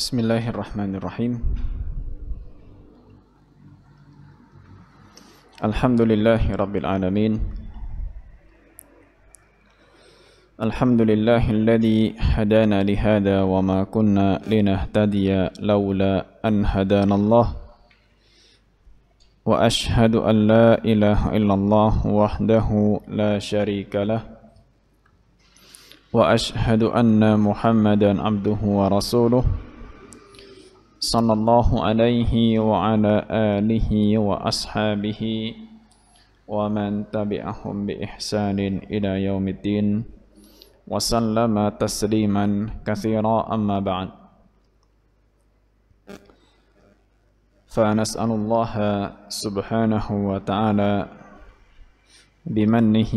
بسم الله الرحمن الرحيم الحمد لله رب العالمين الحمد لله الذي هدانا لهذا وما كنا لنهتدي لولا أن هدانا الله وأشهد أن لا إله إلا الله وحده لا شريك له واشهد ان محمدا عبده ورسوله صلى الله عليه وعلى اله واصحابه ومن تبعهم باحسان الى يوم الدين وسلم تسليما كثيرا اما بعد فنسال الله سبحانه وتعالى بمنه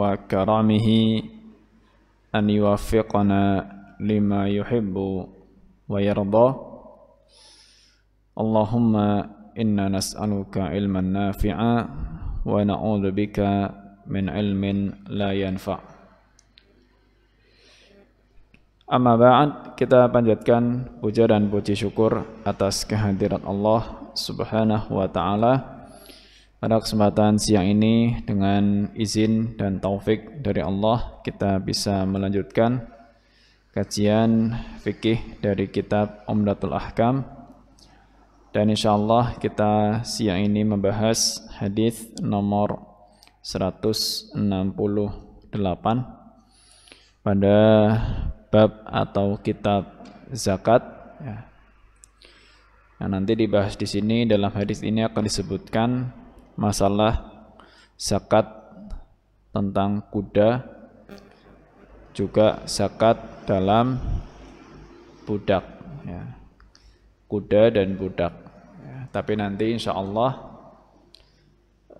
وكرمه أن يوفقنا لما يحب ويرضى اللهم إنا نسألك علما نافعا ونعوذ بك من علم لا ينفع Amma ba'd, kita panjatkan puja dan puji syukur atas kehadiran Allah Subhanahu wa taala pada kesempatan siang ini dengan izin dan taufik dari Allah kita bisa melanjutkan kajian fikih dari kitab Umdatul Ahkam dan insya Allah kita siang ini membahas hadis nomor 168 pada bab atau kitab zakat ya. Nah, nanti dibahas di sini dalam hadis ini akan disebutkan masalah zakat tentang kuda juga zakat dalam budak ya. kuda dan budak ya. tapi nanti insya Allah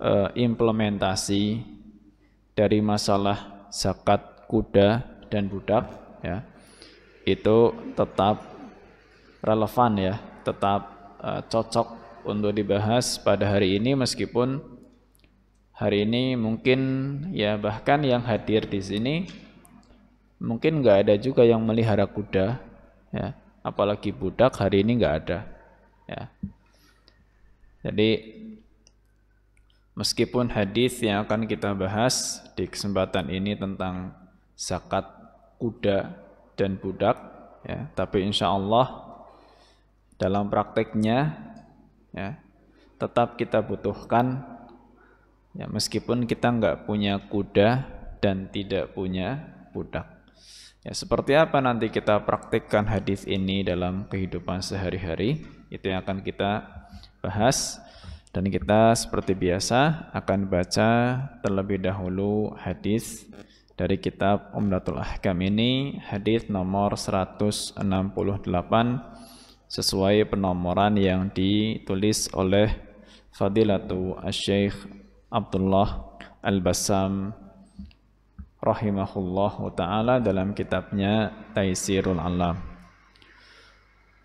eh, implementasi dari masalah zakat kuda dan budak ya itu tetap relevan ya tetap uh, cocok untuk dibahas pada hari ini meskipun hari ini mungkin ya bahkan yang hadir di sini mungkin nggak ada juga yang melihara kuda ya apalagi budak hari ini nggak ada ya jadi meskipun hadis yang akan kita bahas di kesempatan ini tentang zakat kuda dan budak ya tapi insya Allah dalam prakteknya ya tetap kita butuhkan ya meskipun kita nggak punya kuda dan tidak punya budak ya seperti apa nanti kita praktikkan hadis ini dalam kehidupan sehari-hari itu yang akan kita bahas dan kita seperti biasa akan baca terlebih dahulu hadis dari kitab Umdatul Ahkam ini hadis nomor 168 sesuai penomoran yang ditulis oleh Fadilatu asy Abdullah al Basam, rahimahullah taala dalam kitabnya Taisirul Alam.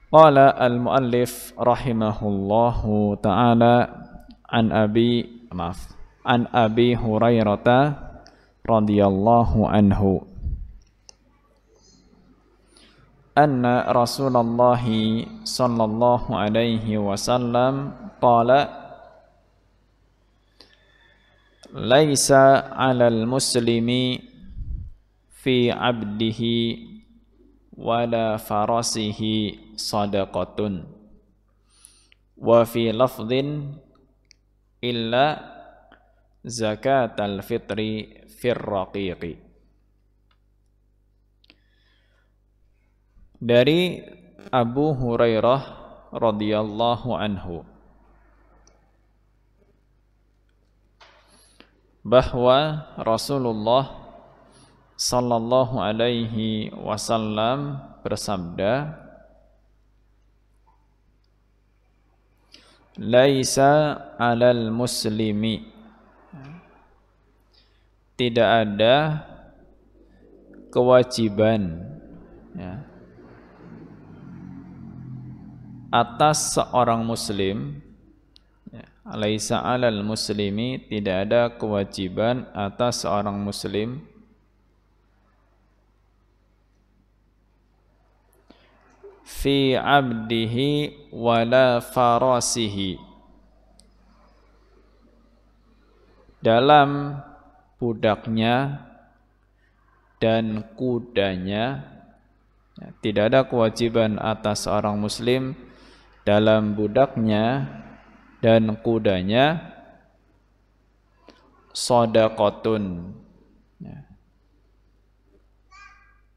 Qala al-muallif rahimahullah taala an abi maaf an abi Hurairah radhiyallahu anhu أن رسول الله صلى الله عليه وسلم قال ليس على المسلم في عبده ولا فرسه صدقة وفي لفظ إلا زكاة الفطر في الرقيق dari Abu Hurairah radhiyallahu anhu bahwa Rasulullah sallallahu alaihi wasallam bersabda Laisa alal muslimi Tidak ada kewajiban ya, atas seorang muslim ya, Laisa alal muslimi tidak ada kewajiban atas seorang muslim fi abdihi wala farasihi dalam budaknya dan kudanya ya, tidak ada kewajiban atas seorang muslim dalam budaknya dan kudanya sodakotun ya.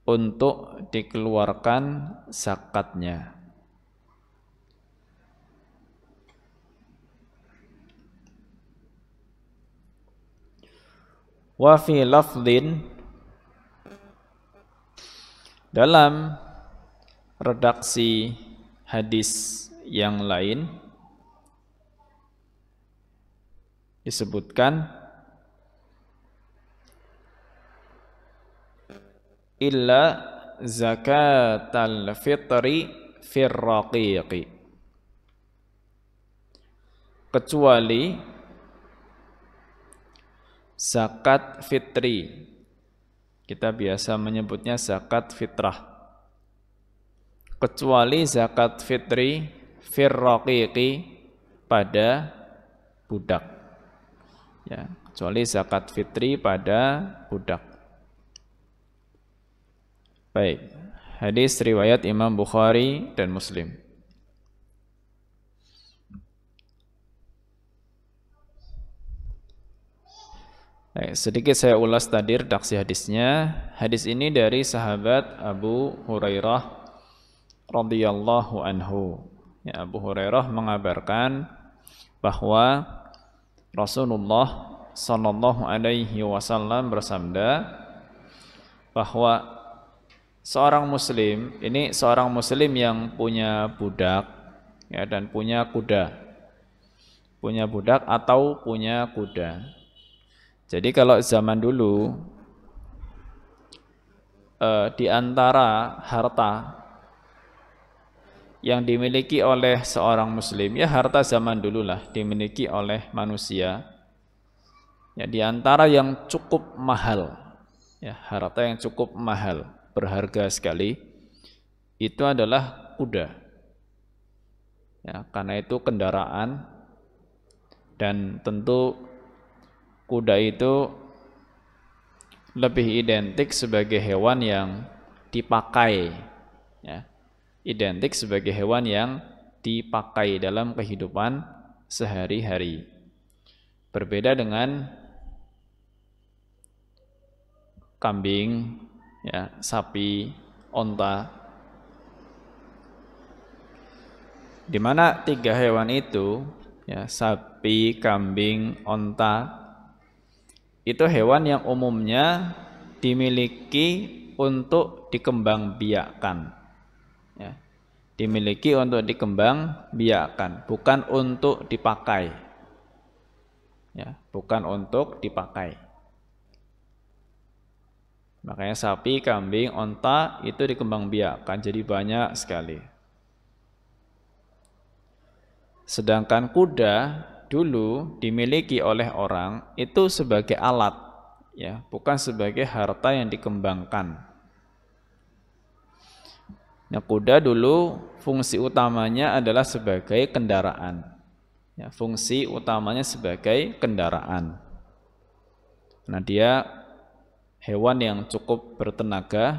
untuk dikeluarkan zakatnya wa fi dalam redaksi hadis yang lain disebutkan illa zakatal fitri firraqiqi kecuali zakat fitri kita biasa menyebutnya zakat fitrah kecuali zakat fitri firroqiqi pada budak. Ya, kecuali zakat fitri pada budak. Baik. Hadis riwayat Imam Bukhari dan Muslim. Baik, sedikit saya ulas tadi redaksi hadisnya. Hadis ini dari sahabat Abu Hurairah radhiyallahu anhu ya, Abu Hurairah mengabarkan bahwa Rasulullah Sallallahu Alaihi Wasallam bersabda bahwa seorang Muslim ini seorang Muslim yang punya budak ya dan punya kuda, punya budak atau punya kuda. Jadi kalau zaman dulu eh, di antara harta yang dimiliki oleh seorang muslim ya harta zaman dululah dimiliki oleh manusia ya di antara yang cukup mahal ya harta yang cukup mahal berharga sekali itu adalah kuda ya karena itu kendaraan dan tentu kuda itu lebih identik sebagai hewan yang dipakai ya identik sebagai hewan yang dipakai dalam kehidupan sehari-hari. Berbeda dengan kambing, ya, sapi, onta. Di mana tiga hewan itu, ya, sapi, kambing, onta, itu hewan yang umumnya dimiliki untuk dikembang biakan dimiliki untuk dikembang biakan bukan untuk dipakai ya bukan untuk dipakai makanya sapi kambing onta itu dikembang biakan jadi banyak sekali sedangkan kuda dulu dimiliki oleh orang itu sebagai alat ya bukan sebagai harta yang dikembangkan Ya, kuda dulu fungsi utamanya adalah sebagai kendaraan. Ya, fungsi utamanya sebagai kendaraan. Nah, dia hewan yang cukup bertenaga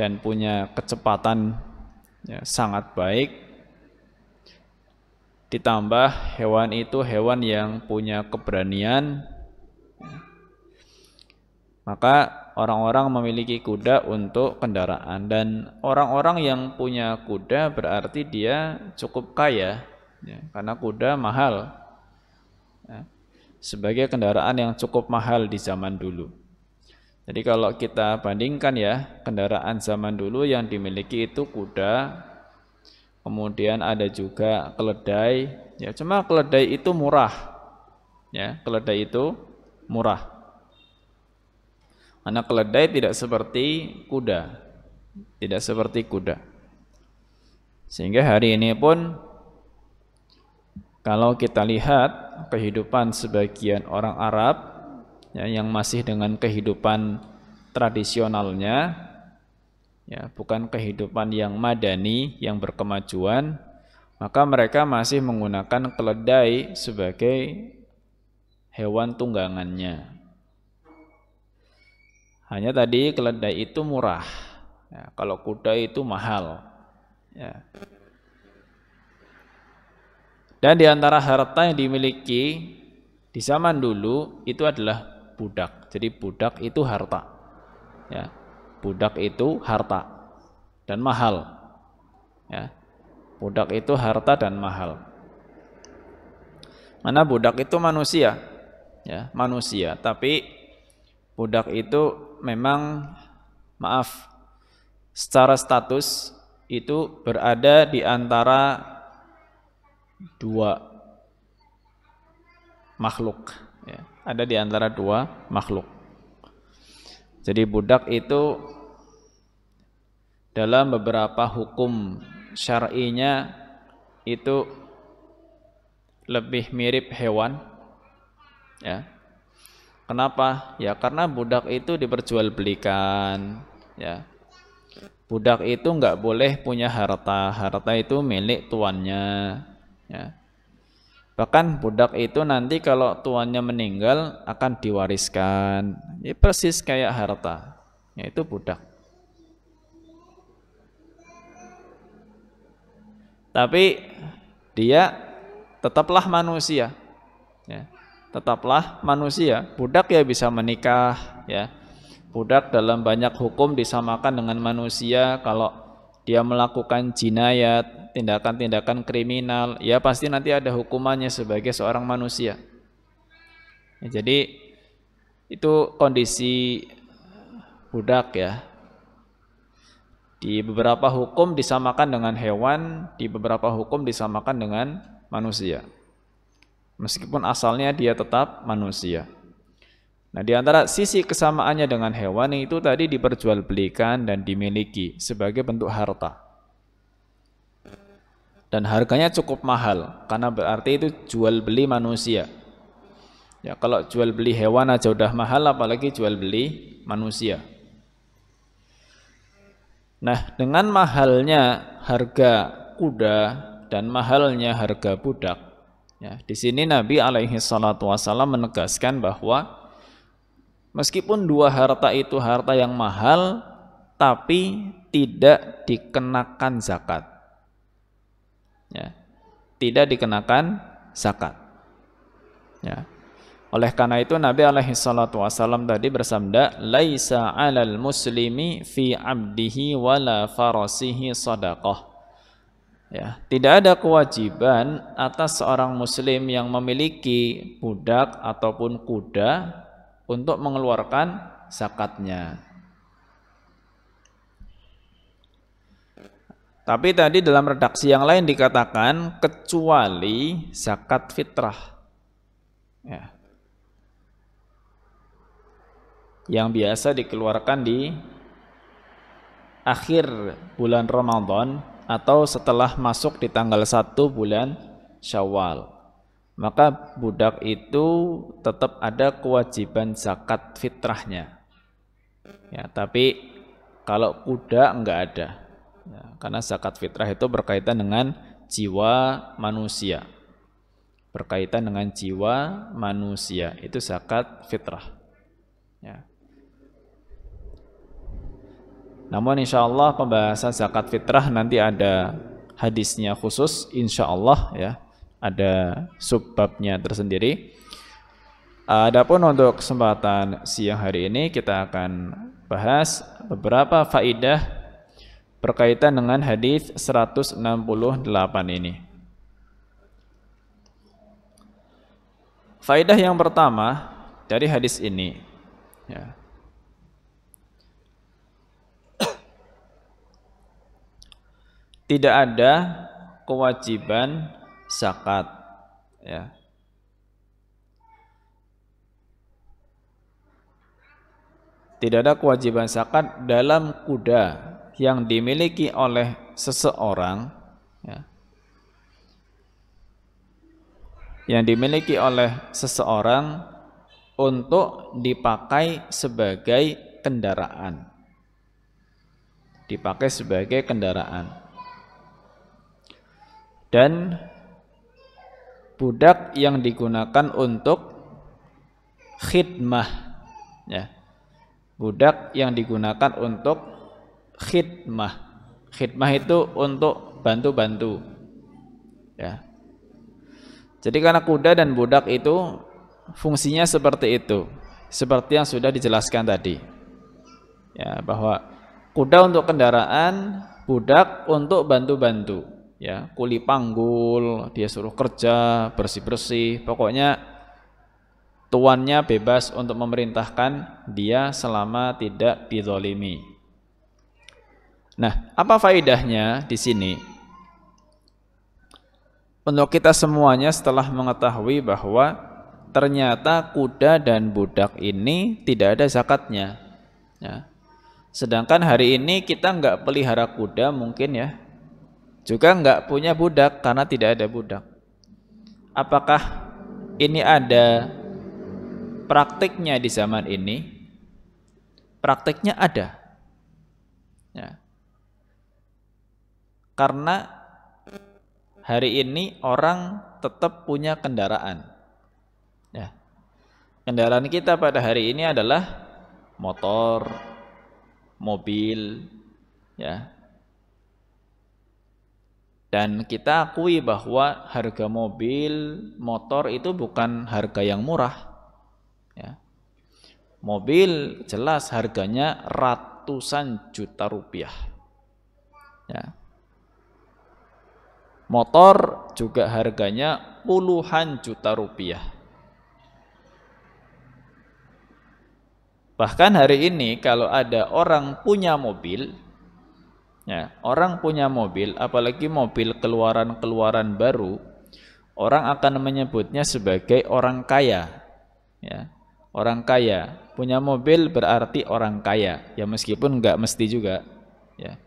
dan punya kecepatan ya, sangat baik. Ditambah hewan itu hewan yang punya keberanian. Maka orang-orang memiliki kuda untuk kendaraan dan orang-orang yang punya kuda berarti dia cukup kaya ya, karena kuda mahal ya, sebagai kendaraan yang cukup mahal di zaman dulu jadi kalau kita bandingkan ya kendaraan zaman dulu yang dimiliki itu kuda kemudian ada juga keledai ya cuma keledai itu murah ya keledai itu murah Anak keledai tidak seperti kuda. Tidak seperti kuda. Sehingga hari ini pun kalau kita lihat kehidupan sebagian orang Arab ya, yang masih dengan kehidupan tradisionalnya ya bukan kehidupan yang madani yang berkemajuan maka mereka masih menggunakan keledai sebagai hewan tunggangannya hanya tadi keledai itu murah. Ya, kalau kuda itu mahal. Ya. Dan di antara harta yang dimiliki di zaman dulu itu adalah budak. Jadi budak itu harta. Ya. Budak itu harta dan mahal. Ya. Budak itu harta dan mahal. Mana budak itu manusia? Ya, manusia, tapi budak itu memang maaf secara status itu berada di antara dua makhluk ya. ada di antara dua makhluk jadi budak itu dalam beberapa hukum syar'inya itu lebih mirip hewan ya Kenapa? Ya karena budak itu diperjualbelikan. Ya. Budak itu nggak boleh punya harta. Harta itu milik tuannya. Ya. Bahkan budak itu nanti kalau tuannya meninggal akan diwariskan. Ya, persis kayak harta. Yaitu budak. Tapi dia tetaplah manusia tetaplah manusia. Budak ya bisa menikah ya. Budak dalam banyak hukum disamakan dengan manusia kalau dia melakukan jinayat, tindakan-tindakan kriminal, ya pasti nanti ada hukumannya sebagai seorang manusia. Ya, jadi itu kondisi budak ya. Di beberapa hukum disamakan dengan hewan, di beberapa hukum disamakan dengan manusia meskipun asalnya dia tetap manusia. Nah, di antara sisi kesamaannya dengan hewan itu tadi diperjualbelikan dan dimiliki sebagai bentuk harta. Dan harganya cukup mahal karena berarti itu jual beli manusia. Ya, kalau jual beli hewan aja udah mahal apalagi jual beli manusia. Nah, dengan mahalnya harga kuda dan mahalnya harga budak Ya, di sini Nabi alaihi salatu wasallam menegaskan bahwa meskipun dua harta itu harta yang mahal tapi tidak dikenakan zakat. Ya, tidak dikenakan zakat. Ya. Oleh karena itu Nabi alaihi salatu wasallam tadi bersabda, "Laisa 'alal muslimi fi 'abdihi wala farasihi sadaqah. Ya, tidak ada kewajiban atas seorang muslim yang memiliki budak ataupun kuda untuk mengeluarkan zakatnya. Tapi tadi dalam redaksi yang lain dikatakan kecuali zakat fitrah. Ya. Yang biasa dikeluarkan di akhir bulan Ramadan atau setelah masuk di tanggal 1 bulan Syawal. Maka budak itu tetap ada kewajiban zakat fitrahnya. Ya, tapi kalau kuda enggak ada. Ya, karena zakat fitrah itu berkaitan dengan jiwa manusia. Berkaitan dengan jiwa manusia itu zakat fitrah. Ya. Namun insya Allah pembahasan zakat fitrah nanti ada hadisnya khusus insya Allah ya ada subbabnya tersendiri. Adapun untuk kesempatan siang hari ini kita akan bahas beberapa faidah berkaitan dengan hadis 168 ini. Faidah yang pertama dari hadis ini ya. tidak ada kewajiban zakat ya tidak ada kewajiban zakat dalam kuda yang dimiliki oleh seseorang ya, yang dimiliki oleh seseorang untuk dipakai sebagai kendaraan dipakai sebagai kendaraan dan budak yang digunakan untuk khidmah ya budak yang digunakan untuk khidmah khidmah itu untuk bantu-bantu ya jadi karena kuda dan budak itu fungsinya seperti itu seperti yang sudah dijelaskan tadi ya bahwa kuda untuk kendaraan budak untuk bantu-bantu ya kuli panggul dia suruh kerja bersih bersih pokoknya tuannya bebas untuk memerintahkan dia selama tidak didolimi nah apa faidahnya di sini untuk kita semuanya setelah mengetahui bahwa ternyata kuda dan budak ini tidak ada zakatnya ya. sedangkan hari ini kita nggak pelihara kuda mungkin ya juga nggak punya budak karena tidak ada budak. Apakah ini ada praktiknya di zaman ini? Praktiknya ada. Ya. Karena hari ini orang tetap punya kendaraan. Ya. Kendaraan kita pada hari ini adalah motor, mobil, ya, dan kita akui bahwa harga mobil, motor itu bukan harga yang murah. Ya. Mobil jelas harganya ratusan juta rupiah. Ya. Motor juga harganya puluhan juta rupiah. Bahkan hari ini kalau ada orang punya mobil, Ya, orang punya mobil, apalagi mobil keluaran-keluaran baru, orang akan menyebutnya sebagai orang kaya. Ya, orang kaya punya mobil berarti orang kaya. Ya meskipun nggak mesti juga. Ya.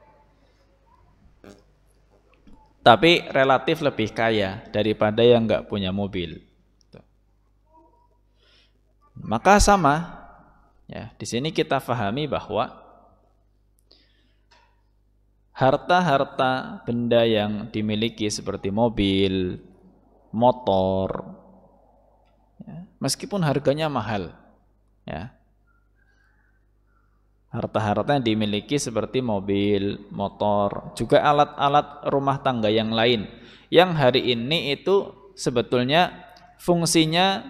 Tapi relatif lebih kaya daripada yang nggak punya mobil. Maka sama. Ya, di sini kita fahami bahwa harta-harta benda yang dimiliki seperti mobil, motor, ya, meskipun harganya mahal, ya. Harta-harta yang dimiliki seperti mobil, motor, juga alat-alat rumah tangga yang lain yang hari ini itu sebetulnya fungsinya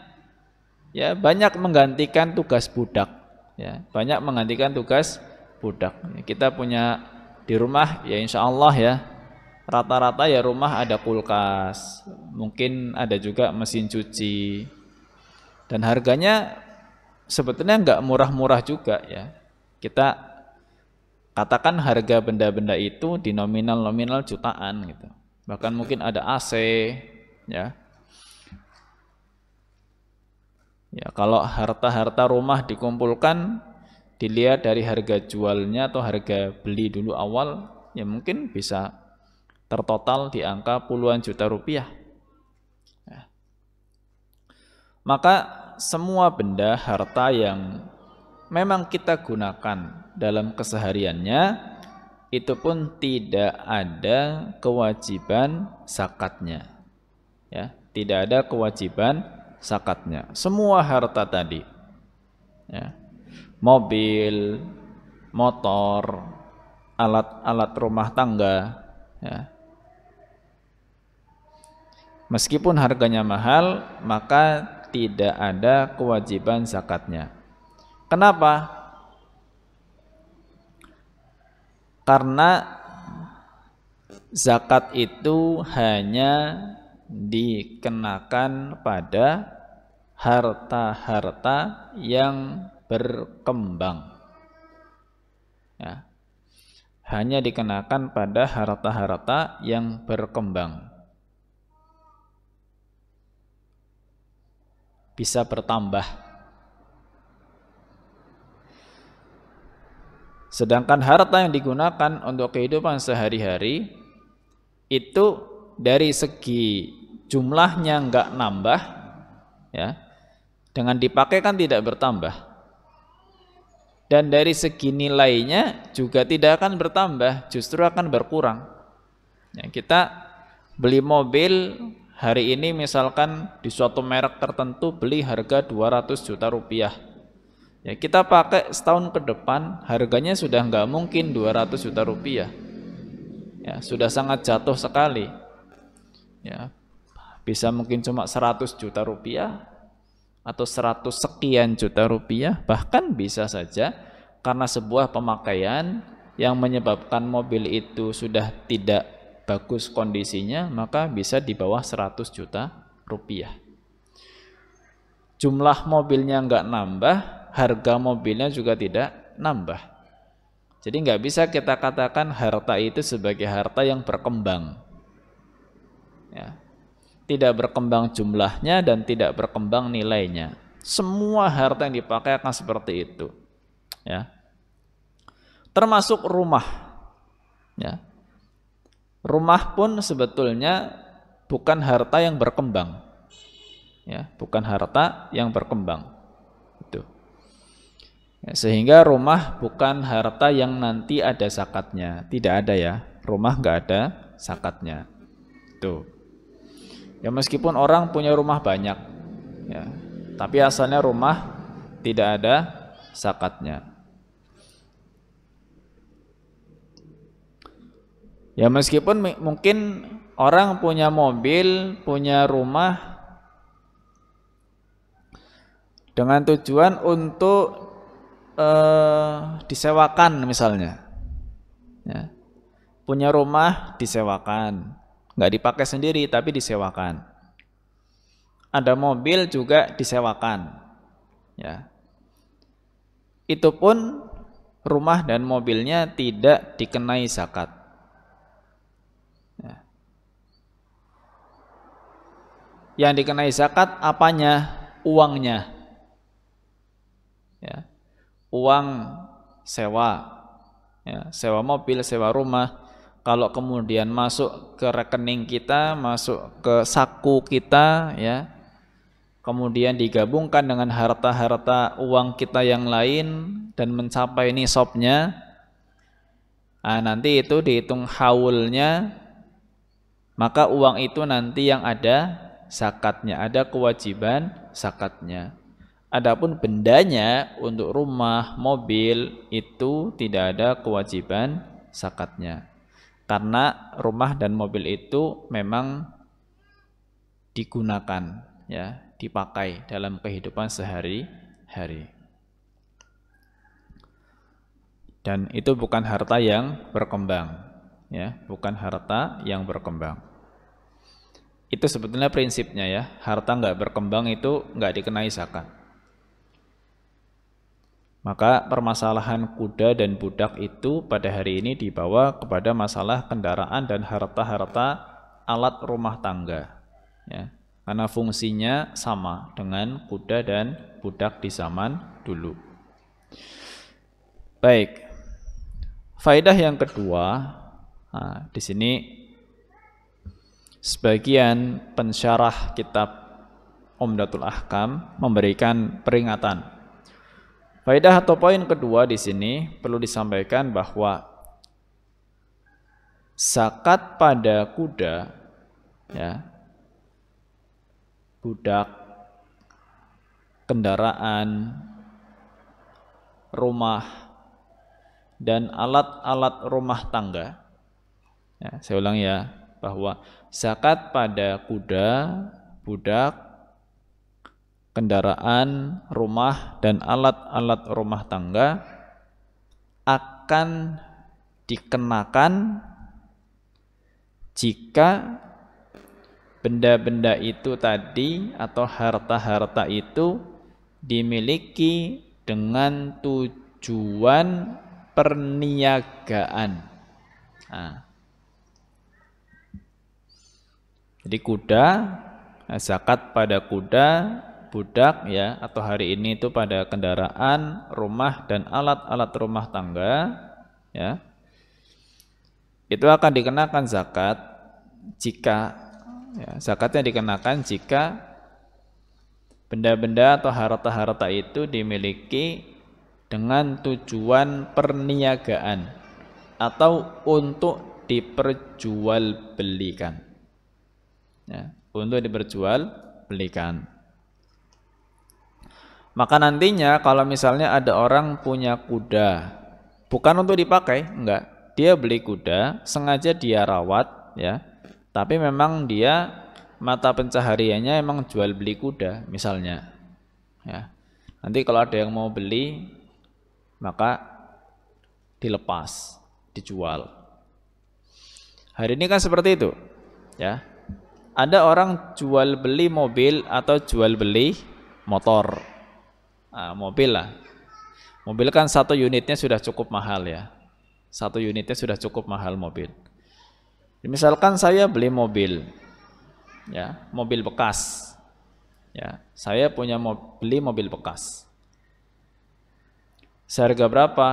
ya banyak menggantikan tugas budak, ya, banyak menggantikan tugas budak. Kita punya di rumah ya insya Allah ya rata-rata ya rumah ada kulkas mungkin ada juga mesin cuci dan harganya sebetulnya nggak murah-murah juga ya kita katakan harga benda-benda itu di nominal-nominal jutaan gitu bahkan mungkin ada AC ya ya kalau harta-harta rumah dikumpulkan dilihat dari harga jualnya atau harga beli dulu awal ya mungkin bisa tertotal di angka puluhan juta rupiah ya. maka semua benda harta yang memang kita gunakan dalam kesehariannya itu pun tidak ada kewajiban zakatnya ya tidak ada kewajiban zakatnya semua harta tadi ya mobil, motor, alat-alat rumah tangga. Ya. Meskipun harganya mahal, maka tidak ada kewajiban zakatnya. Kenapa? Karena zakat itu hanya dikenakan pada harta-harta yang berkembang. Ya. Hanya dikenakan pada harta-harta yang berkembang. Bisa bertambah. Sedangkan harta yang digunakan untuk kehidupan sehari-hari itu dari segi jumlahnya nggak nambah, ya. Dengan dipakai kan tidak bertambah dan dari segi nilainya juga tidak akan bertambah, justru akan berkurang. Ya, kita beli mobil hari ini misalkan di suatu merek tertentu beli harga 200 juta rupiah. Ya, kita pakai setahun ke depan harganya sudah nggak mungkin 200 juta rupiah. Ya, sudah sangat jatuh sekali. Ya, bisa mungkin cuma 100 juta rupiah atau 100 sekian juta rupiah bahkan bisa saja karena sebuah pemakaian yang menyebabkan mobil itu sudah tidak bagus kondisinya maka bisa di bawah 100 juta rupiah jumlah mobilnya nggak nambah harga mobilnya juga tidak nambah jadi nggak bisa kita katakan harta itu sebagai harta yang berkembang ya, tidak berkembang jumlahnya dan tidak berkembang nilainya. Semua harta yang dipakai akan seperti itu. Ya. Termasuk rumah. Ya. Rumah pun sebetulnya bukan harta yang berkembang. Ya, bukan harta yang berkembang. Itu. Ya, sehingga rumah bukan harta yang nanti ada zakatnya. Tidak ada ya. Rumah nggak ada zakatnya. Tuh. Ya meskipun orang punya rumah banyak, ya, tapi asalnya rumah tidak ada zakatnya. Ya meskipun mungkin orang punya mobil, punya rumah dengan tujuan untuk eh, disewakan misalnya. Ya. Punya rumah disewakan nggak dipakai sendiri tapi disewakan. Ada mobil juga disewakan. Ya. Itu pun rumah dan mobilnya tidak dikenai zakat. Ya. Yang dikenai zakat apanya? Uangnya. Ya. Uang sewa, ya, sewa mobil, sewa rumah, kalau kemudian masuk ke rekening kita, masuk ke saku kita ya. Kemudian digabungkan dengan harta-harta uang kita yang lain dan mencapai nisabnya. Nah, nanti itu dihitung haulnya maka uang itu nanti yang ada zakatnya, ada kewajiban zakatnya. Adapun bendanya untuk rumah, mobil itu tidak ada kewajiban zakatnya karena rumah dan mobil itu memang digunakan ya dipakai dalam kehidupan sehari-hari dan itu bukan harta yang berkembang ya bukan harta yang berkembang itu sebetulnya prinsipnya ya harta nggak berkembang itu nggak dikenai zakat maka permasalahan kuda dan budak itu pada hari ini dibawa kepada masalah kendaraan dan harta-harta alat rumah tangga. Ya, karena fungsinya sama dengan kuda dan budak di zaman dulu. Baik, faedah yang kedua, nah, di sini sebagian pensyarah kitab Omdatul Ahkam memberikan peringatan Faedah atau poin kedua di sini perlu disampaikan bahwa zakat pada kuda ya budak kendaraan rumah dan alat-alat rumah tangga ya, saya ulang ya bahwa zakat pada kuda budak kendaraan, rumah, dan alat-alat rumah tangga akan dikenakan jika benda-benda itu tadi atau harta-harta itu dimiliki dengan tujuan perniagaan. Nah. Jadi kuda, zakat pada kuda budak ya atau hari ini itu pada kendaraan, rumah dan alat-alat rumah tangga ya. Itu akan dikenakan zakat jika ya, zakatnya dikenakan jika benda-benda atau harta-harta itu dimiliki dengan tujuan perniagaan atau untuk diperjualbelikan. Ya, untuk diperjualbelikan. Maka nantinya kalau misalnya ada orang punya kuda, bukan untuk dipakai, enggak. Dia beli kuda, sengaja dia rawat, ya. Tapi memang dia mata pencahariannya emang jual beli kuda, misalnya. Ya. Nanti kalau ada yang mau beli, maka dilepas, dijual. Hari ini kan seperti itu, ya. Ada orang jual beli mobil atau jual beli motor uh, mobil lah. Mobil kan satu unitnya sudah cukup mahal ya. Satu unitnya sudah cukup mahal mobil. Misalkan saya beli mobil, ya mobil bekas, ya saya punya mo beli mobil bekas. Seharga berapa?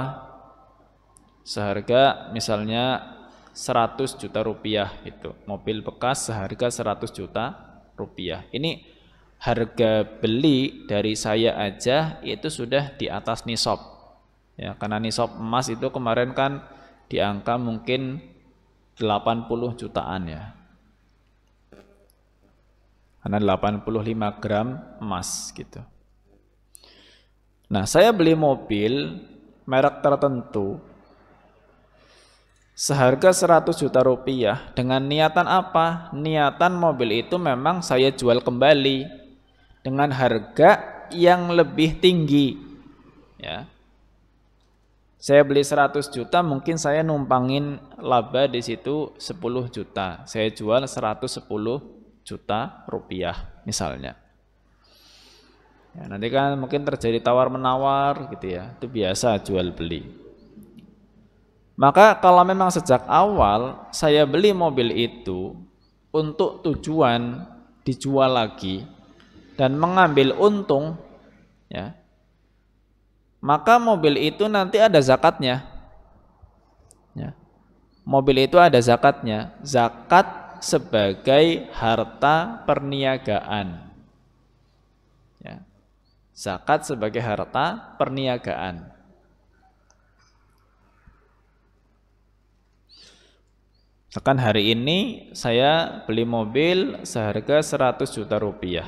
Seharga misalnya 100 juta rupiah itu mobil bekas seharga 100 juta rupiah. Ini harga beli dari saya aja itu sudah di atas nisab. Ya, karena nisab emas itu kemarin kan di angka mungkin 80 jutaan ya. Karena 85 gram emas gitu. Nah, saya beli mobil merek tertentu seharga 100 juta rupiah dengan niatan apa? Niatan mobil itu memang saya jual kembali dengan harga yang lebih tinggi. Ya. Saya beli 100 juta, mungkin saya numpangin laba di situ 10 juta. Saya jual 110 juta rupiah misalnya. Ya, nanti kan mungkin terjadi tawar menawar gitu ya. Itu biasa jual beli. Maka kalau memang sejak awal saya beli mobil itu untuk tujuan dijual lagi, dan mengambil untung ya maka mobil itu nanti ada zakatnya ya. mobil itu ada zakatnya zakat sebagai harta perniagaan ya. zakat sebagai harta perniagaan Tekan hari ini saya beli mobil seharga 100 juta rupiah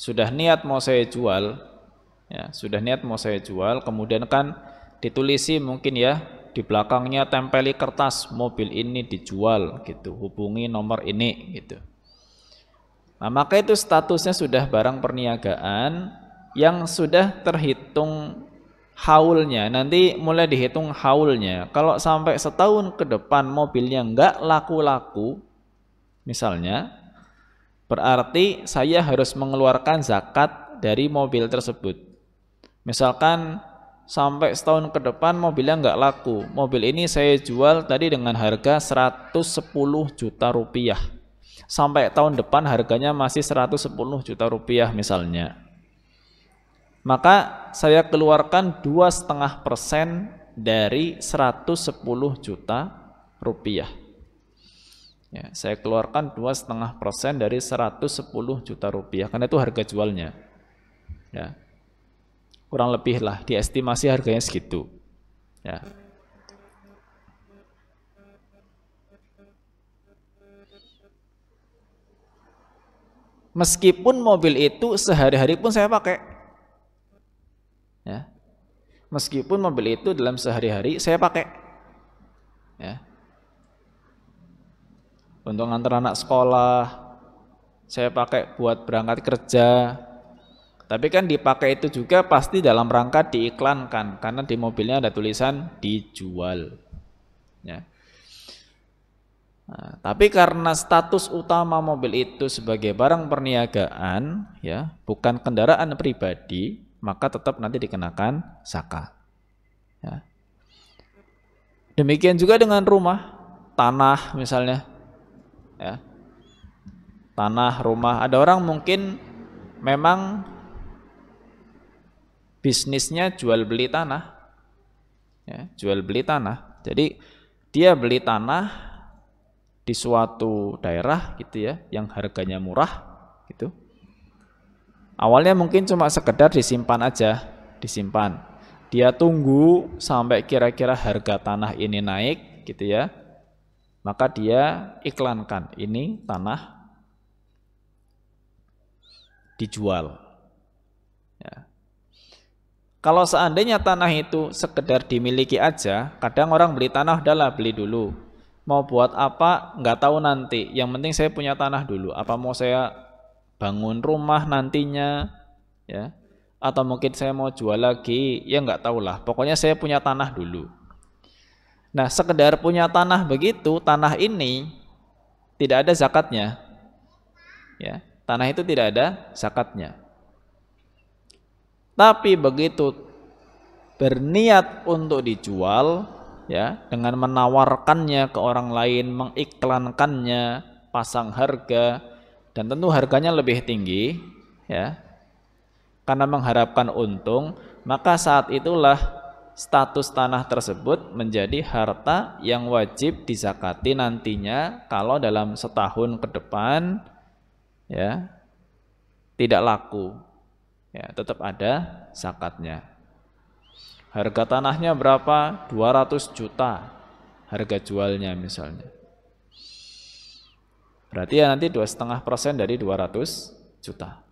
sudah niat mau saya jual ya sudah niat mau saya jual kemudian kan ditulisi mungkin ya di belakangnya tempeli kertas mobil ini dijual gitu hubungi nomor ini gitu nah maka itu statusnya sudah barang perniagaan yang sudah terhitung haulnya nanti mulai dihitung haulnya kalau sampai setahun ke depan mobilnya nggak laku-laku misalnya Berarti saya harus mengeluarkan zakat dari mobil tersebut. Misalkan sampai setahun ke depan mobilnya nggak laku. Mobil ini saya jual tadi dengan harga 110 juta rupiah. Sampai tahun depan harganya masih 110 juta rupiah misalnya. Maka saya keluarkan dua setengah persen dari 110 juta rupiah. Ya, saya keluarkan dua setengah persen dari 110 juta rupiah karena itu harga jualnya. Ya. Kurang lebih lah diestimasi harganya segitu. Ya. Meskipun mobil itu sehari-hari pun saya pakai. Ya. Meskipun mobil itu dalam sehari-hari saya pakai. Ya untuk ngantar anak sekolah, saya pakai buat berangkat kerja. Tapi kan dipakai itu juga pasti dalam rangka diiklankan karena di mobilnya ada tulisan dijual. Ya. Nah, tapi karena status utama mobil itu sebagai barang perniagaan, ya, bukan kendaraan pribadi, maka tetap nanti dikenakan saka. Ya. Demikian juga dengan rumah, tanah misalnya ya. Tanah, rumah. Ada orang mungkin memang bisnisnya jual beli tanah. Ya, jual beli tanah. Jadi dia beli tanah di suatu daerah gitu ya yang harganya murah gitu. Awalnya mungkin cuma sekedar disimpan aja, disimpan. Dia tunggu sampai kira-kira harga tanah ini naik gitu ya maka dia iklankan ini tanah dijual. Ya. Kalau seandainya tanah itu sekedar dimiliki aja, kadang orang beli tanah adalah beli dulu. Mau buat apa nggak tahu nanti. Yang penting saya punya tanah dulu. Apa mau saya bangun rumah nantinya, ya? Atau mungkin saya mau jual lagi, ya nggak tahulah. Pokoknya saya punya tanah dulu. Nah, sekedar punya tanah begitu, tanah ini tidak ada zakatnya. Ya, tanah itu tidak ada zakatnya. Tapi begitu berniat untuk dijual, ya, dengan menawarkannya ke orang lain, mengiklankannya, pasang harga dan tentu harganya lebih tinggi, ya. Karena mengharapkan untung, maka saat itulah status tanah tersebut menjadi harta yang wajib dizakati nantinya kalau dalam setahun ke depan ya tidak laku ya tetap ada zakatnya harga tanahnya berapa 200 juta harga jualnya misalnya berarti ya nanti dua setengah persen dari 200 juta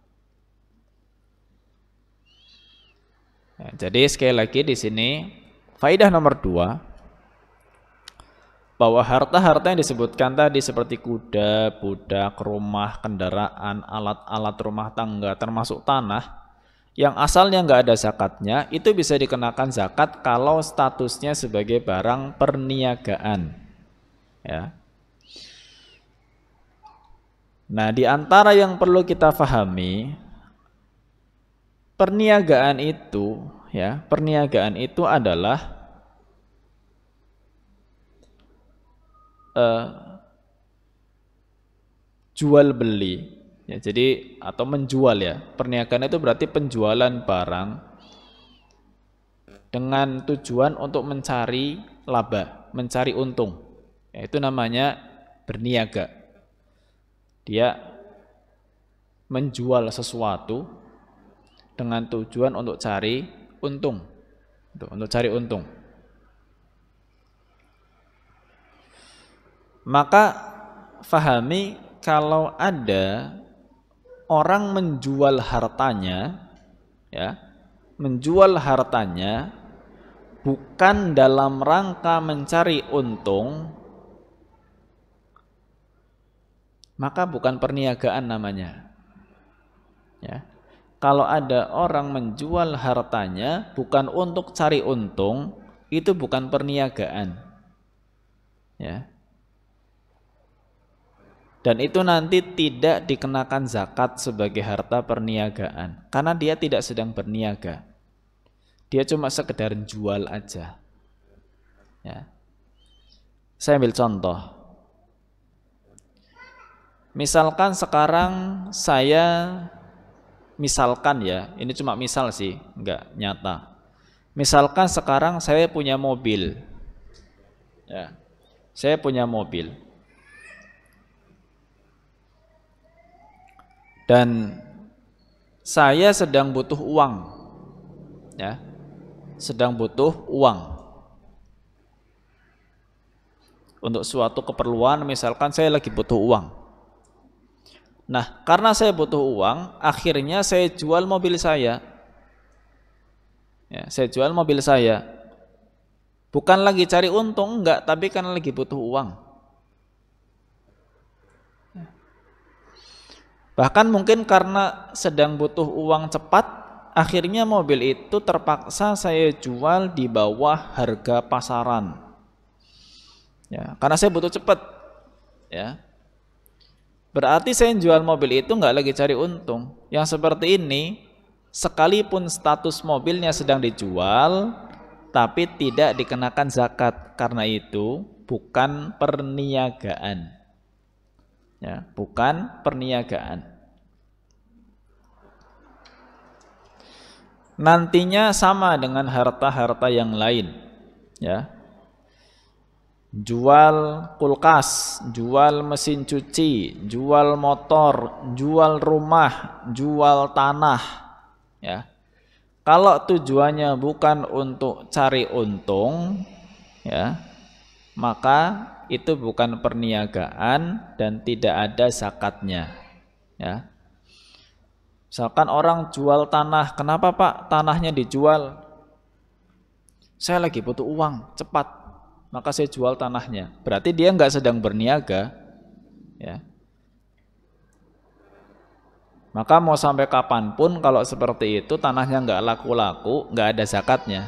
Ya, jadi sekali lagi di sini faidah nomor dua bahwa harta-harta yang disebutkan tadi seperti kuda, budak, rumah, kendaraan, alat-alat rumah tangga termasuk tanah yang asalnya nggak ada zakatnya itu bisa dikenakan zakat kalau statusnya sebagai barang perniagaan. Ya. Nah, di antara yang perlu kita pahami perniagaan itu ya, perniagaan itu adalah uh, jual beli. Ya, jadi atau menjual ya. Perniagaan itu berarti penjualan barang dengan tujuan untuk mencari laba, mencari untung. Ya, itu namanya berniaga. Dia menjual sesuatu dengan tujuan untuk cari untung. Untuk cari untung. Maka fahami kalau ada orang menjual hartanya ya, menjual hartanya bukan dalam rangka mencari untung, maka bukan perniagaan namanya. Ya kalau ada orang menjual hartanya bukan untuk cari untung, itu bukan perniagaan. Ya. Dan itu nanti tidak dikenakan zakat sebagai harta perniagaan karena dia tidak sedang berniaga. Dia cuma sekedar jual aja. Ya. Saya ambil contoh. Misalkan sekarang saya misalkan ya, ini cuma misal sih, enggak nyata. Misalkan sekarang saya punya mobil. Ya. Saya punya mobil. Dan saya sedang butuh uang. Ya. Sedang butuh uang. Untuk suatu keperluan misalkan saya lagi butuh uang. Nah, karena saya butuh uang, akhirnya saya jual mobil saya. Ya, saya jual mobil saya. Bukan lagi cari untung, enggak, tapi karena lagi butuh uang. Bahkan mungkin karena sedang butuh uang cepat, akhirnya mobil itu terpaksa saya jual di bawah harga pasaran. Ya, karena saya butuh cepat. Ya, Berarti saya yang jual mobil itu nggak lagi cari untung. Yang seperti ini, sekalipun status mobilnya sedang dijual, tapi tidak dikenakan zakat. Karena itu bukan perniagaan. Ya, bukan perniagaan. Nantinya sama dengan harta-harta yang lain. Ya, jual kulkas, jual mesin cuci, jual motor, jual rumah, jual tanah, ya. Kalau tujuannya bukan untuk cari untung, ya, maka itu bukan perniagaan dan tidak ada zakatnya, ya. Misalkan orang jual tanah, kenapa Pak tanahnya dijual? Saya lagi butuh uang, cepat maka saya jual tanahnya. Berarti dia nggak sedang berniaga, ya. Maka mau sampai kapanpun kalau seperti itu tanahnya nggak laku-laku, nggak ada zakatnya,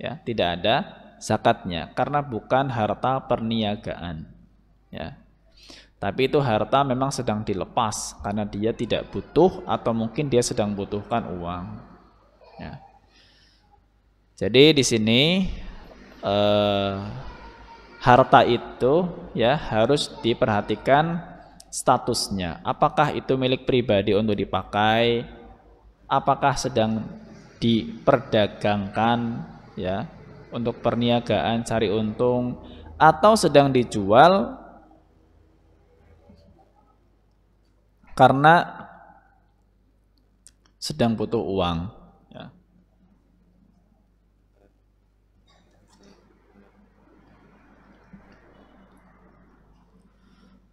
ya tidak ada zakatnya karena bukan harta perniagaan, ya. Tapi itu harta memang sedang dilepas karena dia tidak butuh atau mungkin dia sedang butuhkan uang. Ya. Jadi di sini uh, harta itu ya harus diperhatikan statusnya. Apakah itu milik pribadi untuk dipakai? Apakah sedang diperdagangkan ya untuk perniagaan cari untung atau sedang dijual karena sedang butuh uang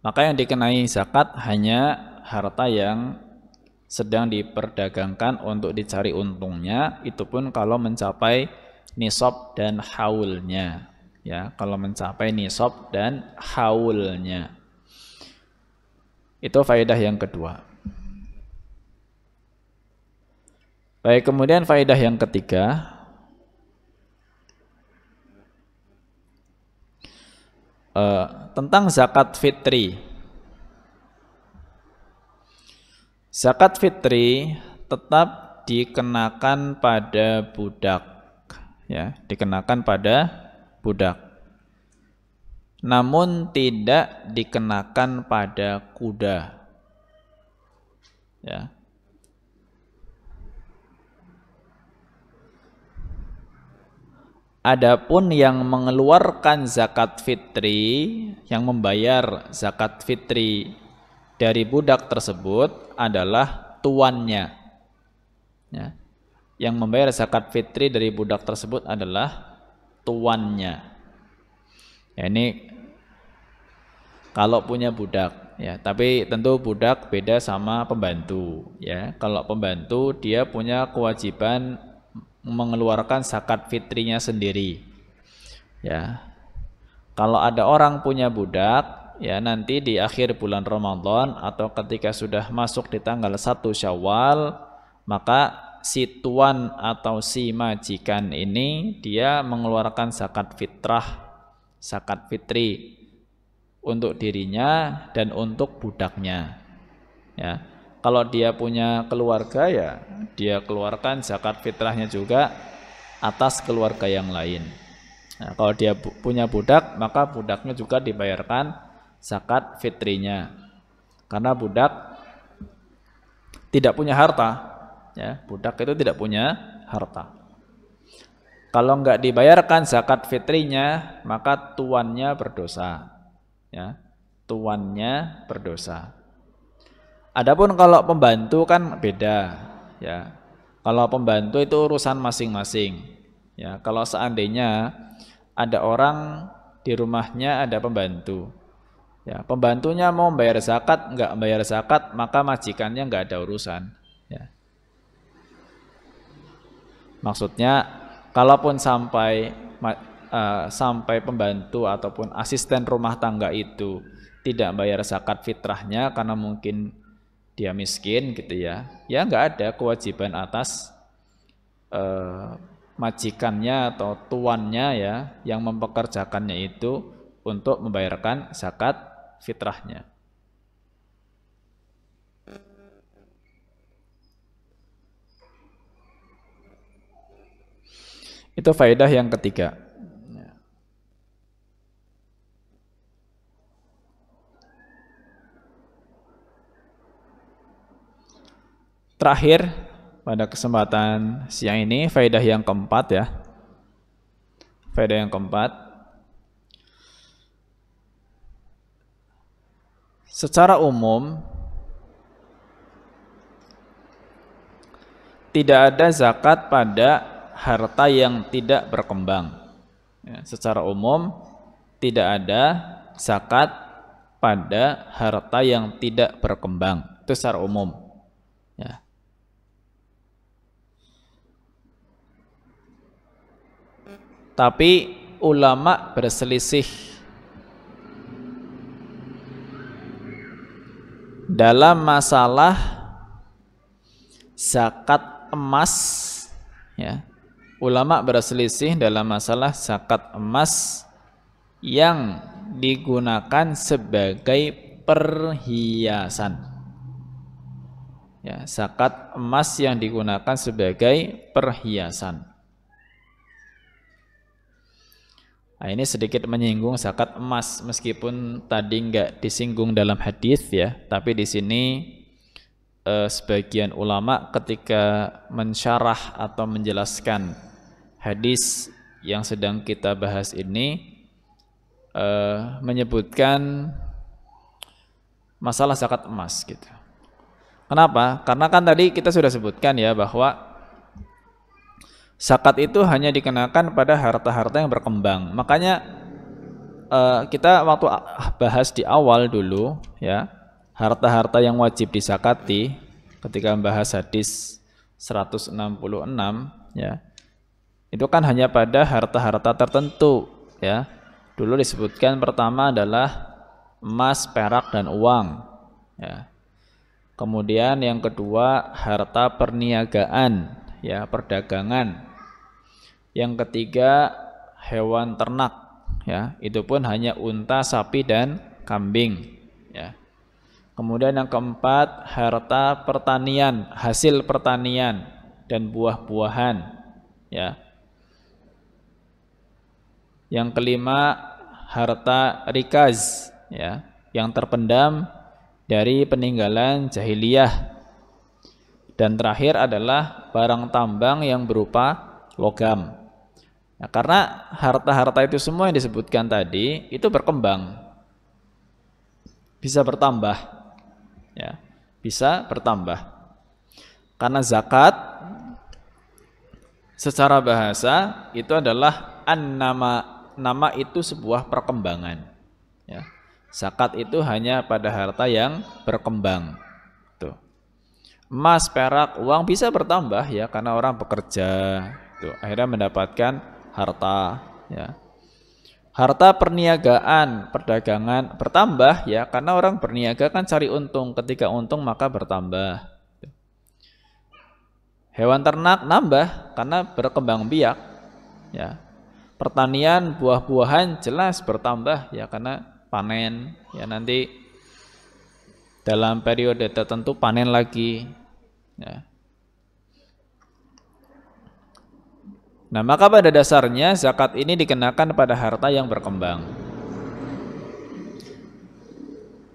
Maka yang dikenai zakat hanya harta yang sedang diperdagangkan untuk dicari untungnya, itu pun kalau mencapai nisab dan haulnya. Ya, kalau mencapai nisab dan haulnya. Itu faedah yang kedua. Baik, kemudian faedah yang ketiga, uh, tentang zakat fitri. Zakat fitri tetap dikenakan pada budak ya, dikenakan pada budak. Namun tidak dikenakan pada kuda. Ya. Adapun yang mengeluarkan zakat fitri, yang membayar zakat fitri dari budak tersebut adalah tuannya. Ya. Yang membayar zakat fitri dari budak tersebut adalah tuannya. Ya, ini kalau punya budak, ya. Tapi tentu budak beda sama pembantu, ya. Kalau pembantu dia punya kewajiban mengeluarkan zakat fitrinya sendiri. Ya. Kalau ada orang punya budak, ya nanti di akhir bulan Ramadan atau ketika sudah masuk di tanggal 1 Syawal, maka si tuan atau si majikan ini dia mengeluarkan zakat fitrah, zakat fitri untuk dirinya dan untuk budaknya. Ya. Kalau dia punya keluarga ya dia keluarkan zakat fitrahnya juga atas keluarga yang lain. Nah, kalau dia bu punya budak maka budaknya juga dibayarkan zakat fitrinya. Karena budak tidak punya harta, ya, budak itu tidak punya harta. Kalau nggak dibayarkan zakat fitrinya, maka tuannya berdosa. Ya, tuannya berdosa. Adapun kalau pembantu kan beda ya. Kalau pembantu itu urusan masing-masing. Ya, kalau seandainya ada orang di rumahnya ada pembantu. Ya, pembantunya mau bayar zakat, nggak bayar zakat, maka majikannya nggak ada urusan. Ya. Maksudnya, kalaupun sampai e, sampai pembantu ataupun asisten rumah tangga itu tidak bayar zakat fitrahnya karena mungkin dia miskin gitu ya, ya nggak ada kewajiban atas eh, majikannya atau tuannya ya yang mempekerjakannya itu untuk membayarkan zakat fitrahnya. Itu faedah yang ketiga. Terakhir pada kesempatan siang ini faedah yang keempat ya. Faedah yang keempat. Secara umum tidak ada zakat pada harta yang tidak berkembang. Ya, secara umum tidak ada zakat pada harta yang tidak berkembang. Itu secara umum. Ya. Tapi ulama berselisih dalam masalah zakat emas ya. Ulama berselisih dalam masalah zakat emas yang digunakan sebagai perhiasan. Ya, zakat emas yang digunakan sebagai perhiasan. Nah, ini sedikit menyinggung zakat emas meskipun tadi nggak disinggung dalam hadis ya, tapi di sini eh, sebagian ulama ketika mensyarah atau menjelaskan hadis yang sedang kita bahas ini eh, menyebutkan masalah zakat emas gitu. Kenapa? Karena kan tadi kita sudah sebutkan ya bahwa Sakat itu hanya dikenakan pada harta-harta yang berkembang. Makanya uh, kita waktu bahas di awal dulu ya, harta-harta yang wajib disakati ketika membahas hadis 166 ya. Itu kan hanya pada harta-harta tertentu ya. Dulu disebutkan pertama adalah emas, perak dan uang ya. Kemudian yang kedua harta perniagaan ya perdagangan. Yang ketiga hewan ternak ya, itu pun hanya unta, sapi dan kambing ya. Kemudian yang keempat harta pertanian, hasil pertanian dan buah-buahan ya. Yang kelima harta rikaz ya, yang terpendam dari peninggalan jahiliyah. Dan terakhir adalah barang tambang yang berupa logam. Nah, karena harta-harta itu semua yang disebutkan tadi itu berkembang, bisa bertambah, ya, bisa bertambah. Karena zakat secara bahasa itu adalah an nama nama itu sebuah perkembangan. Ya. Zakat itu hanya pada harta yang berkembang emas, perak, uang bisa bertambah ya karena orang bekerja tuh gitu. akhirnya mendapatkan harta ya. Harta perniagaan, perdagangan bertambah ya karena orang berniaga kan cari untung, ketika untung maka bertambah. Gitu. Hewan ternak nambah karena berkembang biak ya. Pertanian buah-buahan jelas bertambah ya karena panen ya nanti dalam periode tertentu panen lagi ya. Nah, maka pada dasarnya zakat ini dikenakan pada harta yang berkembang.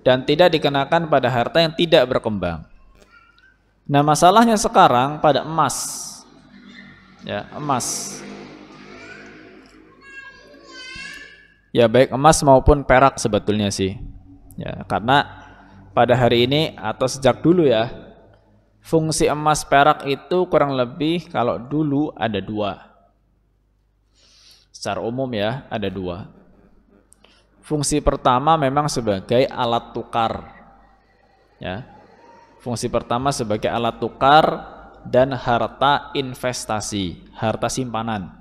Dan tidak dikenakan pada harta yang tidak berkembang. Nah, masalahnya sekarang pada emas. Ya, emas. Ya, baik emas maupun perak sebetulnya sih. Ya, karena pada hari ini atau sejak dulu ya fungsi emas perak itu kurang lebih kalau dulu ada dua secara umum ya ada dua fungsi pertama memang sebagai alat tukar ya fungsi pertama sebagai alat tukar dan harta investasi harta simpanan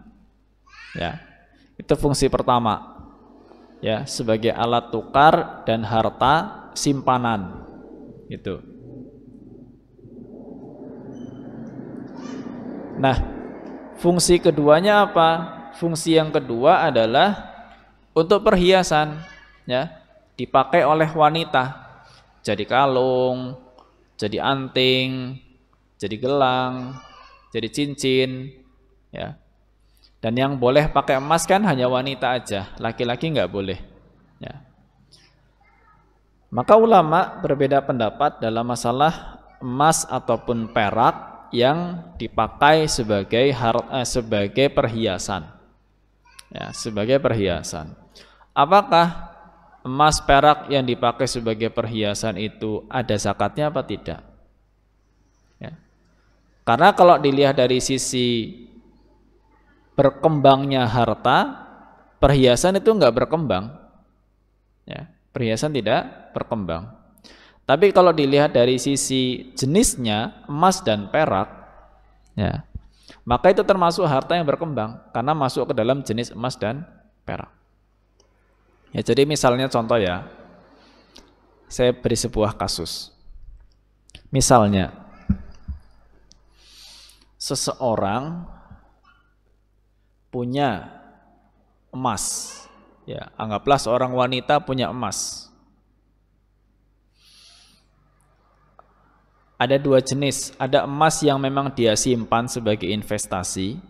ya itu fungsi pertama ya sebagai alat tukar dan harta simpanan itu nah fungsi keduanya apa fungsi yang kedua adalah untuk perhiasan ya dipakai oleh wanita jadi kalung jadi anting jadi gelang jadi cincin ya dan yang boleh pakai emas kan hanya wanita aja, laki-laki nggak boleh. Ya. Maka ulama berbeda pendapat dalam masalah emas ataupun perak yang dipakai sebagai eh, sebagai perhiasan. Ya, sebagai perhiasan. Apakah emas perak yang dipakai sebagai perhiasan itu ada zakatnya apa tidak? Ya. Karena kalau dilihat dari sisi berkembangnya harta, perhiasan itu enggak berkembang. Ya, perhiasan tidak berkembang. Tapi kalau dilihat dari sisi jenisnya, emas dan perak, ya, maka itu termasuk harta yang berkembang karena masuk ke dalam jenis emas dan perak. Ya, jadi misalnya contoh ya, saya beri sebuah kasus. Misalnya, seseorang punya emas. Ya, anggaplah seorang wanita punya emas. Ada dua jenis, ada emas yang memang dia simpan sebagai investasi,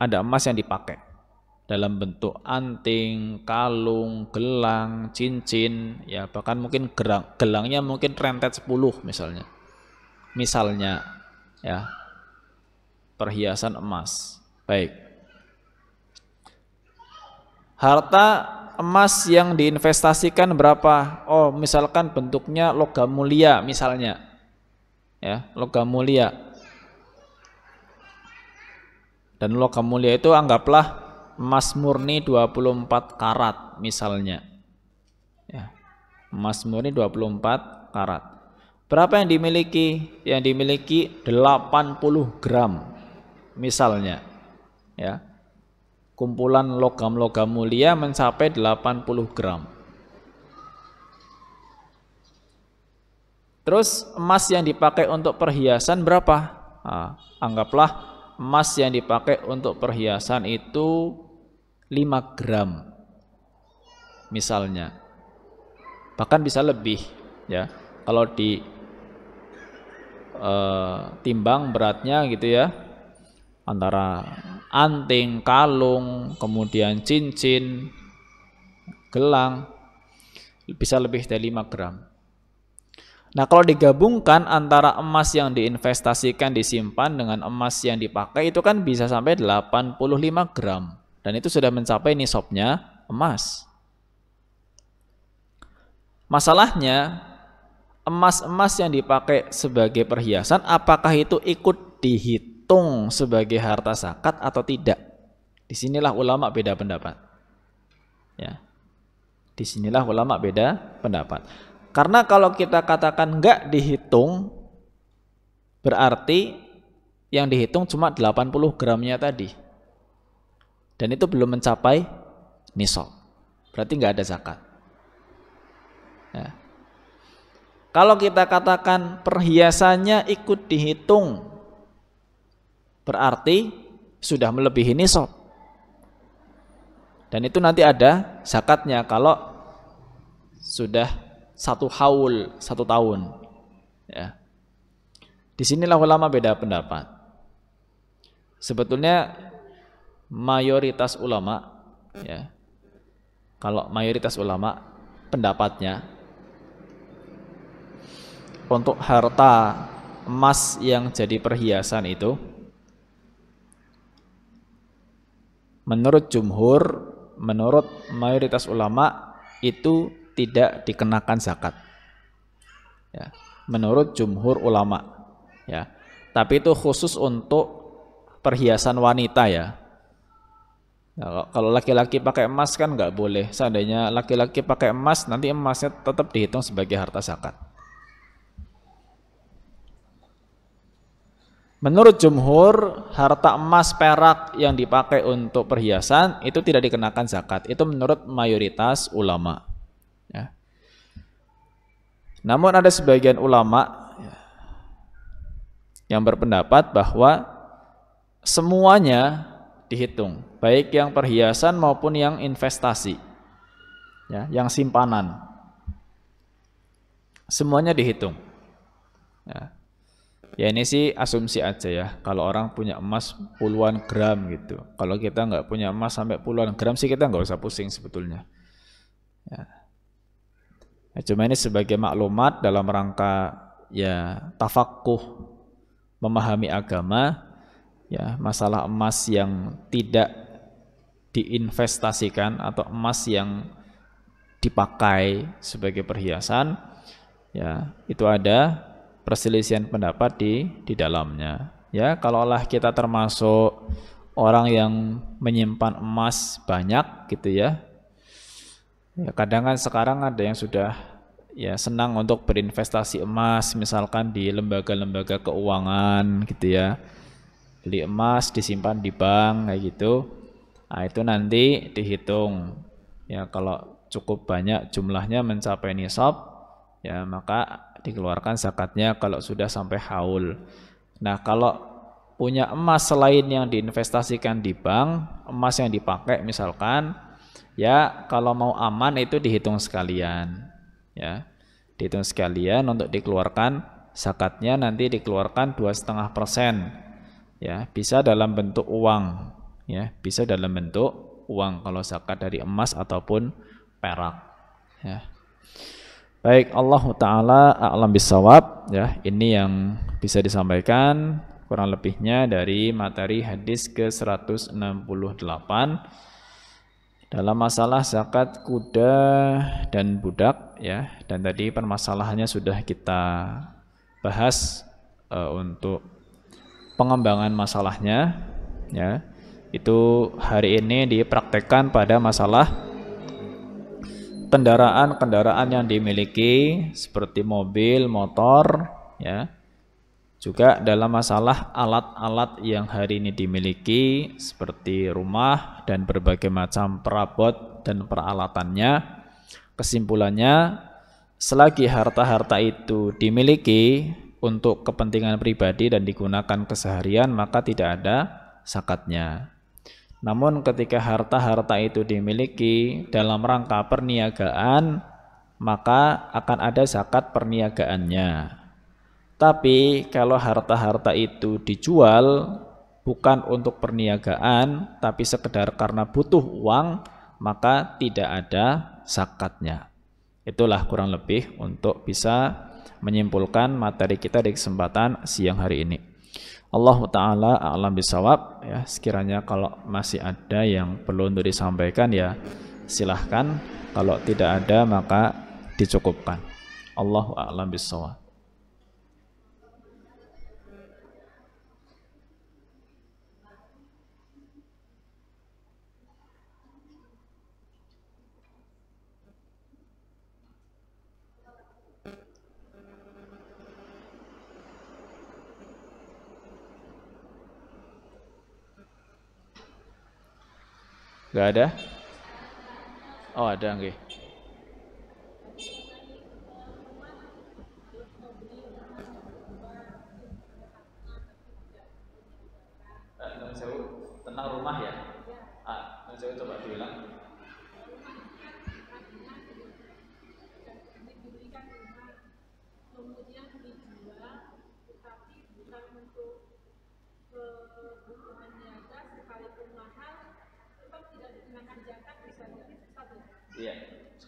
ada emas yang dipakai dalam bentuk anting, kalung, gelang, cincin, ya bahkan mungkin gerang, gelangnya mungkin rentet 10 misalnya. Misalnya ya perhiasan emas. Baik. Harta emas yang diinvestasikan berapa? Oh, misalkan bentuknya logam mulia misalnya. Ya, logam mulia. Dan logam mulia itu anggaplah emas murni 24 karat misalnya. Ya. Emas murni 24 karat. Berapa yang dimiliki? Yang dimiliki 80 gram misalnya. Ya kumpulan logam-logam mulia mencapai 80 gram. Terus emas yang dipakai untuk perhiasan berapa? Nah, anggaplah emas yang dipakai untuk perhiasan itu 5 gram misalnya. Bahkan bisa lebih ya. Kalau di uh, timbang beratnya gitu ya antara anting, kalung, kemudian cincin, gelang bisa lebih dari 5 gram. Nah, kalau digabungkan antara emas yang diinvestasikan disimpan dengan emas yang dipakai itu kan bisa sampai 85 gram dan itu sudah mencapai nisabnya emas. Masalahnya emas-emas yang dipakai sebagai perhiasan apakah itu ikut dihitung dihitung sebagai harta zakat atau tidak. Disinilah ulama beda pendapat. Ya. Disinilah ulama beda pendapat. Karena kalau kita katakan nggak dihitung, berarti yang dihitung cuma 80 gramnya tadi. Dan itu belum mencapai nisab. Berarti nggak ada zakat. Ya. Kalau kita katakan perhiasannya ikut dihitung Berarti sudah melebihi nisab. Dan itu nanti ada zakatnya kalau sudah satu haul satu tahun. Ya. di sinilah ulama beda pendapat. Sebetulnya mayoritas ulama, ya, kalau mayoritas ulama pendapatnya untuk harta emas yang jadi perhiasan itu menurut jumhur, menurut mayoritas ulama itu tidak dikenakan zakat. Ya, menurut jumhur ulama. Ya. Tapi itu khusus untuk perhiasan wanita ya. Nah, kalau laki-laki pakai emas kan nggak boleh. Seandainya laki-laki pakai emas, nanti emasnya tetap dihitung sebagai harta zakat. Menurut jumhur, harta emas perak yang dipakai untuk perhiasan itu tidak dikenakan zakat. Itu menurut mayoritas ulama. Ya. Namun ada sebagian ulama yang berpendapat bahwa semuanya dihitung, baik yang perhiasan maupun yang investasi, ya, yang simpanan. Semuanya dihitung. Ya. Ya ini sih asumsi aja ya. Kalau orang punya emas puluhan gram gitu. Kalau kita nggak punya emas sampai puluhan gram sih kita nggak usah pusing sebetulnya. Ya. ya. Cuma ini sebagai maklumat dalam rangka ya tafakuh memahami agama. Ya masalah emas yang tidak diinvestasikan atau emas yang dipakai sebagai perhiasan ya itu ada perselisihan pendapat di di dalamnya. Ya, kalaulah kita termasuk orang yang menyimpan emas banyak gitu ya. Ya, kadang kan sekarang ada yang sudah ya senang untuk berinvestasi emas misalkan di lembaga-lembaga keuangan gitu ya. Beli emas disimpan di bank kayak gitu. Nah, itu nanti dihitung. Ya, kalau cukup banyak jumlahnya mencapai nisab ya maka dikeluarkan zakatnya kalau sudah sampai haul. Nah, kalau punya emas selain yang diinvestasikan di bank, emas yang dipakai misalkan ya kalau mau aman itu dihitung sekalian ya. Dihitung sekalian untuk dikeluarkan zakatnya nanti dikeluarkan dua setengah persen ya bisa dalam bentuk uang ya bisa dalam bentuk uang kalau zakat dari emas ataupun perak ya Baik, Allah Ta'ala a'lam bisawab. Ya, ini yang bisa disampaikan kurang lebihnya dari materi hadis ke-168 dalam masalah zakat kuda dan budak ya dan tadi permasalahannya sudah kita bahas e, untuk pengembangan masalahnya ya itu hari ini dipraktekkan pada masalah kendaraan-kendaraan yang dimiliki seperti mobil, motor, ya. Juga dalam masalah alat-alat yang hari ini dimiliki seperti rumah dan berbagai macam perabot dan peralatannya. Kesimpulannya, selagi harta-harta itu dimiliki untuk kepentingan pribadi dan digunakan keseharian, maka tidak ada sakatnya. Namun ketika harta-harta itu dimiliki dalam rangka perniagaan, maka akan ada zakat perniagaannya. Tapi kalau harta-harta itu dijual bukan untuk perniagaan, tapi sekedar karena butuh uang, maka tidak ada zakatnya. Itulah kurang lebih untuk bisa menyimpulkan materi kita di kesempatan siang hari ini. Allah taala alam bisawab ya sekiranya kalau masih ada yang perlu untuk disampaikan ya silahkan kalau tidak ada maka dicukupkan Allah a'lam bisawab Gak ada? Oh ada nggih. Tentang rumah ya? Ah, coba diulang.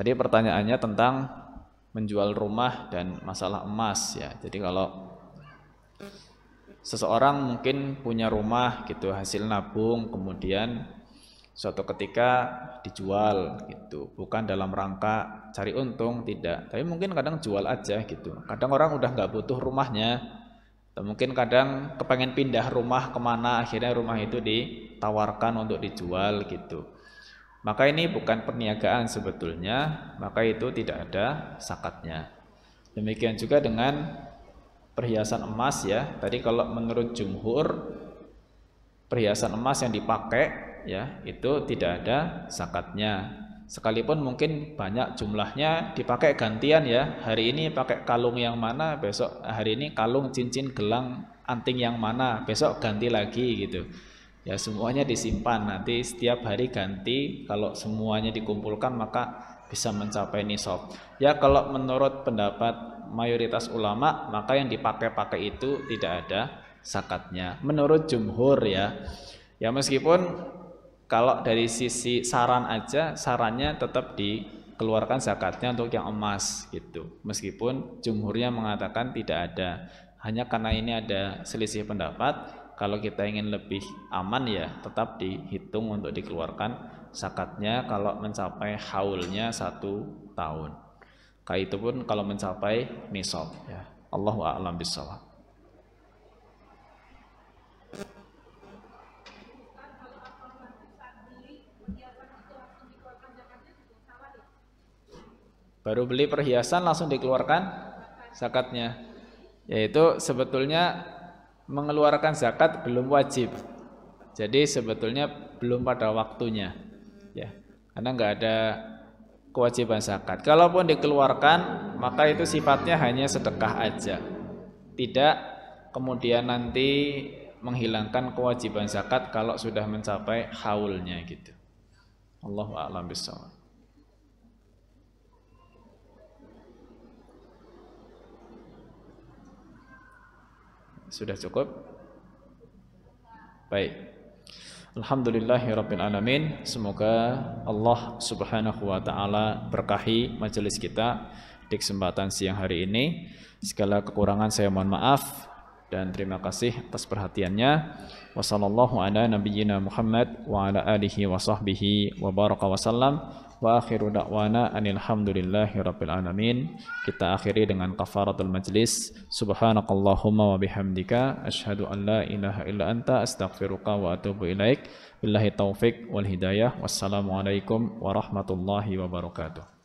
Tadi pertanyaannya tentang menjual rumah dan masalah emas ya. Jadi kalau seseorang mungkin punya rumah gitu hasil nabung kemudian suatu ketika dijual gitu bukan dalam rangka cari untung tidak tapi mungkin kadang jual aja gitu kadang orang udah nggak butuh rumahnya atau mungkin kadang kepengen pindah rumah kemana akhirnya rumah itu ditawarkan untuk dijual gitu maka ini bukan perniagaan sebetulnya, maka itu tidak ada sakatnya. Demikian juga dengan perhiasan emas ya. Tadi kalau menurut jumhur perhiasan emas yang dipakai ya itu tidak ada zakatnya. Sekalipun mungkin banyak jumlahnya dipakai gantian ya. Hari ini pakai kalung yang mana, besok hari ini kalung cincin gelang anting yang mana, besok ganti lagi gitu ya semuanya disimpan nanti setiap hari ganti kalau semuanya dikumpulkan maka bisa mencapai nisab ya kalau menurut pendapat mayoritas ulama maka yang dipakai-pakai itu tidak ada zakatnya menurut jumhur ya ya meskipun kalau dari sisi saran aja sarannya tetap dikeluarkan zakatnya untuk yang emas gitu meskipun jumhurnya mengatakan tidak ada hanya karena ini ada selisih pendapat kalau kita ingin lebih aman ya tetap dihitung untuk dikeluarkan zakatnya kalau mencapai haulnya satu tahun. Kayak itu pun kalau mencapai nisab ya. wa a'lam bishawab. Baru beli perhiasan langsung dikeluarkan zakatnya. Yaitu sebetulnya mengeluarkan zakat belum wajib. Jadi sebetulnya belum pada waktunya. Ya. Karena nggak ada kewajiban zakat. Kalaupun dikeluarkan, maka itu sifatnya hanya sedekah aja. Tidak kemudian nanti menghilangkan kewajiban zakat kalau sudah mencapai haulnya gitu. Allahu a'lam bishawab. Sudah cukup? Baik. Alhamdulillahirabbil alamin. Semoga Allah Subhanahu wa taala berkahi majelis kita di kesempatan siang hari ini. Segala kekurangan saya mohon maaf dan terima kasih atas perhatiannya. wassalamualaikum ala nabiyyina Muhammad wa ala alihi wa sahbihi wa baraka wasallam. Wa akhiru da'wana anilhamdulillahi rabbil alamin. Kita akhiri dengan kafaratul majlis. Subhanakallahumma wa bihamdika asyhadu an la ilaha illa anta astaghfiruka wa atubu ilaik. Billahi taufik wal hidayah. Wassalamualaikum warahmatullahi wabarakatuh.